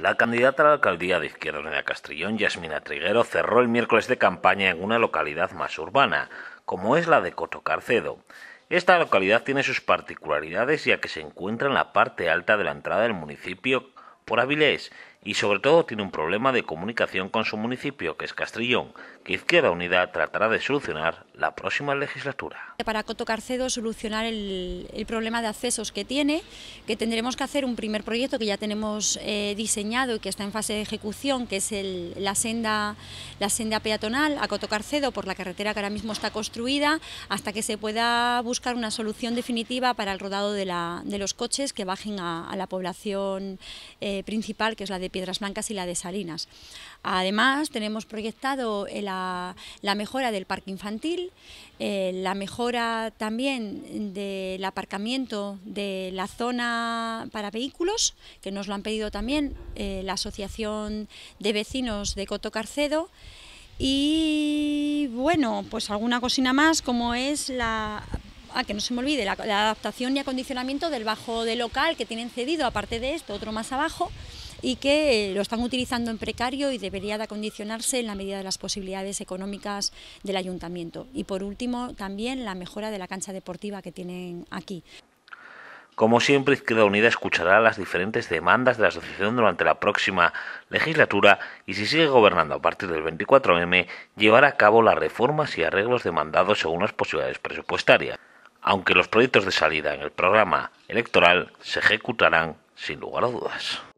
La candidata a la alcaldía de Izquierda la Castrillón, Yasmina Triguero, cerró el miércoles de campaña en una localidad más urbana, como es la de Cotocarcedo. Esta localidad tiene sus particularidades ya que se encuentra en la parte alta de la entrada del municipio por Avilés y sobre todo tiene un problema de comunicación con su municipio, que es Castrillón, que Izquierda Unida tratará de solucionar la próxima legislatura. Para Coto Carcedo solucionar el, problema de accesos que tiene, que tendremos que hacer un primer proyecto que ya tenemos eh, diseñado y que está en fase de ejecución, que es la, senda, la senda peatonal a Coto Carcedo por la carretera que ahora mismo está construida, hasta que se pueda buscar una solución definitiva para el rodado de, la, de los coches que bajen a, la población eh, principal, que es la de Piedras Blancas y la de Salinas. Además, tenemos proyectado eh, la, mejora del parque infantil, eh, la mejora también del aparcamiento de la zona para vehículos, que nos lo han pedido también eh, la Asociación de Vecinos de Coto Carcedo... y bueno, pues alguna cocina más como es la ...a ah, que no se me olvide, la, adaptación y acondicionamiento del bajo de local que tienen cedido, aparte de esto, otro más abajo, y que eh, lo están utilizando en precario y debería de acondicionarse en la medida de las posibilidades económicas del ayuntamiento. Y por último, también la mejora de la cancha deportiva que tienen aquí. Como siempre, Izquierda Unida escuchará las diferentes demandas de la asociación durante la próxima legislatura y si sigue gobernando a partir del 24M, llevará a cabo las reformas y arreglos demandados según las posibilidades presupuestarias, aunque los proyectos de salida en el programa electoral se ejecutarán sin lugar a dudas.